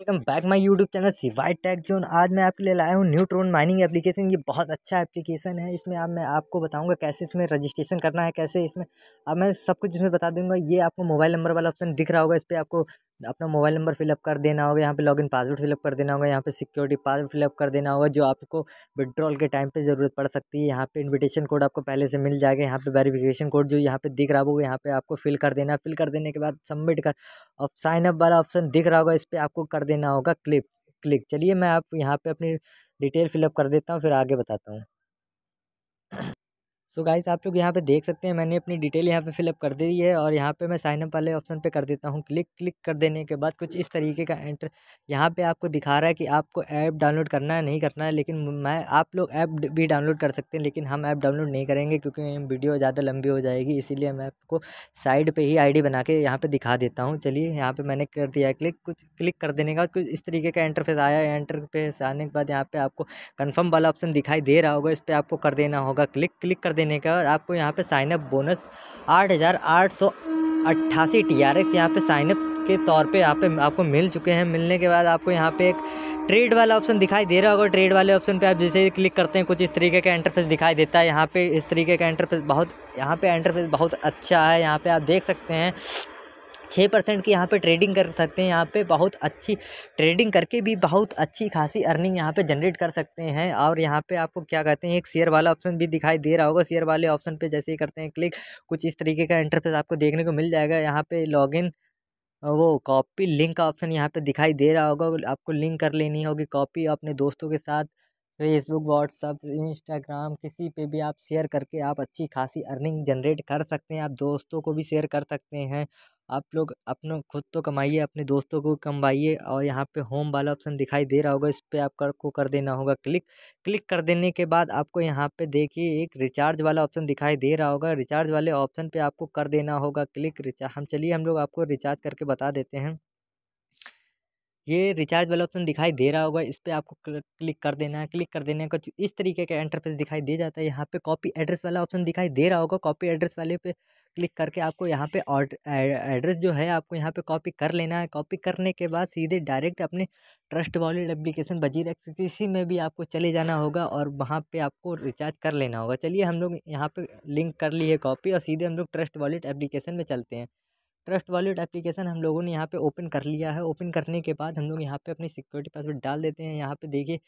welcome back my YouTube channel सिवाई tech zone आज मैं आपके लिए लाया हूँ न्यू ट्रोन माइनिंग एप्लीकेशन ये बहुत अच्छा एप्लीकेशन है इसमें आप मैं आपको बताऊंगा कैसे इसमें रजिस्ट्रेशन करना है कैसे इसमें अब मैं सब कुछ इसमें बता दूंगा ये आपको मोबाइल नंबर वाला ऑप्शन दिख रहा होगा इस पर आपको अपना मोबाइल नंबर फ़िलअप कर देना होगा यहाँ पे लॉगिन पासवर्ड फ़िलअप कर देना होगा यहाँ पे सिक्योरिटी पासवर्ड फ़िलअप कर देना होगा जो आपको विड्रॉल के टाइम पे ज़रूरत पड़ सकती है यहाँ पे इनविटेशन कोड आपको पहले से मिल जाएगा यहाँ पे वेरिफिकेशन कोड जो यहाँ पे दिख रहा होगा यहाँ पे आपको फिल कर देना फिल कर देने के बाद सबमिट कर और साइनअप वाला ऑप्शन दिख रहा होगा इस पर आपको कर देना होगा क्लिक क्लिक चलिए मैं आप यहाँ पर अपनी डिटेल फ़िलअप कर देता हूँ फिर आगे बताता हूँ सो गाइस आप लोग यहाँ पे देख सकते हैं मैंने अपनी डिटेल यहाँ पे फिलअप कर दी है और यहाँ पे मैं साइन अप वाले ऑप्शन पे कर देता हूँ क्लिक क्लिक कर देने के बाद कुछ इस तरीके का एंटर यहाँ पे आपको दिखा रहा है कि आपको ऐप डाउनलोड करना है नहीं करना है लेकिन मैं आप लोग ऐप भी डाउनलोड कर सकते हैं लेकिन हम ऐप डाउनलोड नहीं करेंगे क्योंकि वीडियो ज़्यादा लंबी हो जाएगी इसीलिए मैं आपको साइड पर ही आई बना के यहाँ पर दिखा देता हूँ चलिए यहाँ पर मैंने कर दिया क्लिक कुछ क्लिक कर देने के बाद कुछ इस तरीके का एंटरफेस आया एंटरफेस आने के बाद यहाँ पर आपको कन्फर्म वाला ऑप्शन दिखाई दे रहा होगा इस पर आपको कर देना होगा क्लिक क्लिक कर देने का आपको यहाँ पे साइनअप बोनस आठ हज़ार आठ सौ अट्ठासी टी आर एक्स यहाँ पर साइनअप के तौर पे यहाँ पे आपको मिल चुके हैं मिलने के बाद आपको यहाँ पे एक ट्रेड वाला ऑप्शन दिखाई दे रहा होगा ट्रेड वाले ऑप्शन पे आप जैसे ही क्लिक करते हैं कुछ इस तरीके का इंटरफेस दिखाई देता है यहाँ पे इस तरीके का इंटरफेस बहुत यहाँ पे इंटरफेस बहुत अच्छा है यहाँ पे आप देख सकते हैं छः परसेंट की यहाँ पे ट्रेडिंग कर सकते हैं यहाँ पे बहुत अच्छी ट्रेडिंग करके भी बहुत अच्छी खासी अर्निंग यहाँ पे जनरेट कर सकते हैं और यहाँ पे आपको क्या कहते हैं एक शेयर वाला ऑप्शन भी दिखाई दे रहा होगा शेयर वाले ऑप्शन पे जैसे ही करते हैं क्लिक कुछ इस तरीके का इंटरफेस आपको देखने को मिल जाएगा यहाँ पर लॉग वो कॉपी लिंक का ऑप्शन यहाँ पर दिखाई दे रहा होगा आपको लिंक कर लेनी होगी कॉपी अपने दोस्तों के साथ फेसबुक व्हाट्सअप इंस्टाग्राम किसी पे भी आप शेयर करके आप अच्छी खासी अर्निंग जनरेट कर सकते हैं आप दोस्तों को भी शेयर कर सकते हैं आप लोग अपना खुद तो कमाइए अपने दोस्तों को कमवाइए और यहाँ पे होम वाला ऑप्शन दिखाई दे रहा होगा इस पर आपको कर देना होगा क्लिक क्लिक कर देने के बाद आपको यहाँ पे देखिए एक रिचार्ज वाला ऑप्शन दिखाई दे रहा होगा रिचार्ज वाले ऑप्शन पर आपको कर देना होगा क्लिक रिचार्ज हम चलिए हम लोग आपको रिचार्ज करके बता देते हैं ये रिचार्ज वाला ऑप्शन दिखाई दे रहा होगा इस पर आपको क्लिक कर देना है क्लिक कर देने का इस तरीके का इंटरफेस दिखाई दे जाता है यहाँ पे कॉपी एड्रेस वाला ऑप्शन दिखाई दे रहा होगा कॉपी एड्रेस वाले पे क्लिक करके आपको यहाँ पे एड्रेस जो है आपको यहाँ पे कॉपी कर लेना है कॉपी करने के बाद सीधे डायरेक्ट अपने trust wallet application WazirX किसी में भी आपको चले जाना होगा और वहाँ पे आपको रिचार्ज कर लेना होगा चलिए हम लोग यहाँ पे लिंक कर ली है कॉपी और सीधे हम लोग ट्रस्ट वॉलेट एप्लीकेशन में चलते हैं ट्रस्ट वॉलेट एप्लीकेशन हम लोगों ने यहाँ पे ओपन कर लिया है ओपन करने के बाद हम लोग यहाँ पे अपनी सिक्योरिटी पासवर्ड डाल देते हैं यहाँ पे देखिए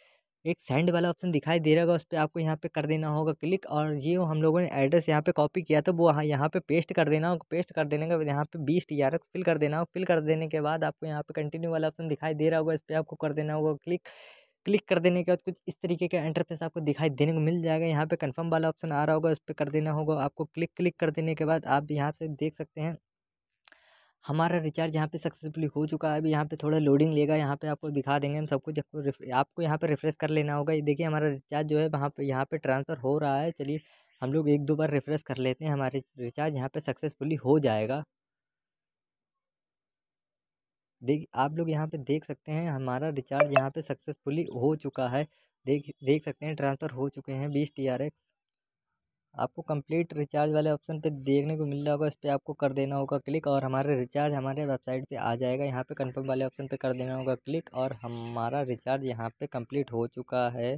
एक सेंड वाला ऑप्शन दिखाई दे रहा होगा उस पर आपको यहाँ पे कर देना होगा क्लिक और ये हम लोगों ने एड्रेस यहाँ पे कॉपी किया था तो वो यहाँ पे पेस्ट कर देना होगा पेस्ट कर देने के बाद यहाँ पे बीस टी आर फिल कर देना होगा फिल कर देने के बाद आपको यहाँ पे कंटिन्यू वाला ऑप्शन दिखाई दे रहा होगा इस पर आपको कर देना होगा क्लिक क्लिक कर देने के बाद कुछ इस तरीके का एंट्रपेस आपको दिखाई देने को मिल जाएगा यहाँ पे कंफर्म वाला ऑप्शन आ रहा होगा उस पर कर देना होगा आपको क्लिक क्लिक कर देने के बाद आप यहाँ से देख सकते हैं हमारा रिचार्ज यहाँ पे सक्सेसफुली हो चुका है अभी यहाँ पे थोड़ा लोडिंग लेगा यहाँ पे आपको दिखा देंगे हम सब कुछ आपको आपको यहाँ पे रिफ़्रेश कर लेना होगा ये देखिए हमारा रिचार्ज जो है वहाँ पे यहाँ पे ट्रांसफ़र हो रहा है चलिए हम लोग एक दो बार रिफ़्रेश कर लेते हैं हमारे रिचार्ज यहाँ पर सक्सेसफुली हो जाएगा देख आप लोग यहाँ पर देख सकते हैं हमारा रिचार्ज यहाँ पर सक्सेसफुली हो चुका है देख देख सकते हैं ट्रांसफ़र हो चुके हैं बीस टी आर एक्स आपको कंप्लीट रिचार्ज वाले ऑप्शन पे देखने को मिल रहा होगा इस पर आपको कर देना होगा क्लिक और हमारे रिचार्ज हमारे वेबसाइट पे आ जाएगा यहाँ पे कंफर्म वाले ऑप्शन पे कर देना होगा क्लिक और हमारा रिचार्ज यहाँ पे कंप्लीट हो चुका है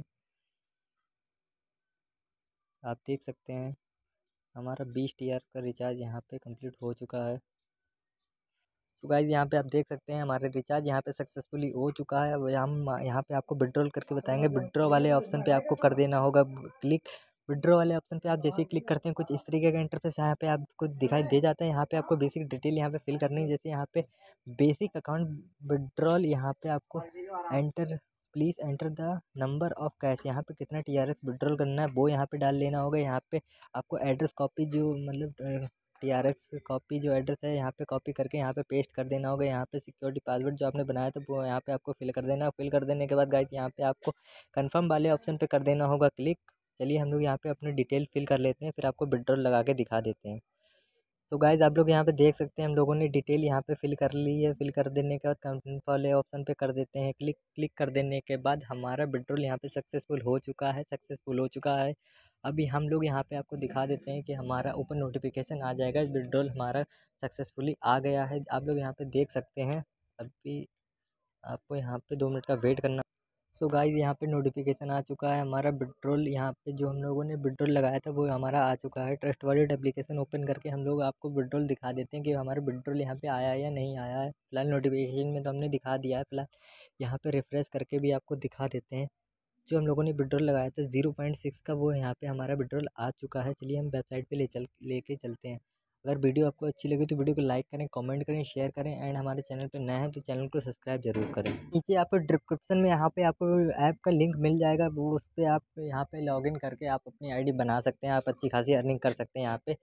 आप देख सकते हैं हमारा बीस टी का रिचार्ज यहाँ पे कंप्लीट हो चुका है तो गाइज यहाँ पे आप देख सकते हैं हमारे रिचार्ज यहाँ पे सक्सेसफुली हो चुका है हम यहाँ पे आपको विड्रॉल करके बताएंगे विड्रॉ वाले ऑप्शन पे आपको कर देना होगा क्लिक विड्रॉ वाले ऑप्शन पे आप जैसे ही क्लिक करते हैं कुछ इस तरीके का इंटरफेस यहाँ पे आपको दिखाई दे जाता है यहाँ पे आपको बेसिक डिटेल यहाँ पे फिल करनी है जैसे यहाँ पे बेसिक अकाउंट विड्रॉल यहाँ पे आपको enter please enter the number of cash यहाँ पे कितना टी आर एस विड्रॉल करना है वो यहाँ पे डाल लेना होगा यहाँ पे आपको एड्रेस कॉपी जो मतलब टी आर एस कॉपी जो एड्रेस है यहाँ पे कॉपी करके यहाँ पे पेस्ट कर देना होगा यहाँ पे सिक्योरिटी पासवर्ड जो आपने बनाया था वो यहाँ पे आपको फिल कर देना फिल कर देने के बाद गाइस यहाँ पे आपको कंफर्म वाले ऑप्शन पे कर देना होगा क्लिक चलिए हम लोग यहाँ पे अपनी डिटेल फ़िल कर लेते हैं फिर आपको विड्रॉल लगा के दिखा देते हैं तो गाइज आप लोग यहाँ पे देख सकते हैं हम लोगों ने डिटेल यहाँ पे फिल कर ली है फिल कर देने के बाद कंफर्म वाले ऑप्शन पे कर देते हैं क्लिक क्लिक कर देने के बाद हमारा विड्रॉल यहाँ पे सक्सेसफुल हो चुका है सक्सेसफुल हो चुका है अभी हम लोग यहाँ पे आपको दिखा देते हैं कि हमारा ओपन नोटिफिकेशन आ जाएगा विड्रॉल हमारा सक्सेसफुली आ गया है आप लोग यहाँ पर देख सकते हैं अभी आपको यहाँ पर दो मिनट का वेट करना सो गाइज यहाँ पे नोटिफिकेशन आ चुका है हमारा विड्रोल यहाँ पे जो हम लोगों ने विड्रोल लगाया था वो हमारा आ चुका है ट्रस्ट वॉलेट एप्लीकेशन ओपन करके हम लोग आपको विड्रोल दिखा देते हैं कि हमारा विड्रोल यहाँ पे आया है या नहीं आया है फिलहाल नोटिफिकेशन में तो हमने दिखा दिया है फिलहाल यहाँ पर रिफ्रेश करके भी आपको दिखा देते हैं जो हम लोगों ने विड्रोल लगाया था जीरो पॉइंट सिक्स का वो यहाँ पर हमारा विड्रोल आ चुका है चलिए हम वेबसाइट पर ले चल ले चलते हैं अगर वीडियो आपको अच्छी लगी तो वीडियो को लाइक करें कमेंट करें शेयर करें एंड हमारे चैनल पर नए हैं तो चैनल को सब्सक्राइब जरूर करें नीचे आपको डिस्क्रिप्शन में यहाँ पे आपको ऐप का लिंक मिल जाएगा वो उस पर आप यहाँ पे लॉगिन करके आप अपनी आईडी बना सकते हैं आप अच्छी खासी अर्निंग कर सकते हैं यहाँ पे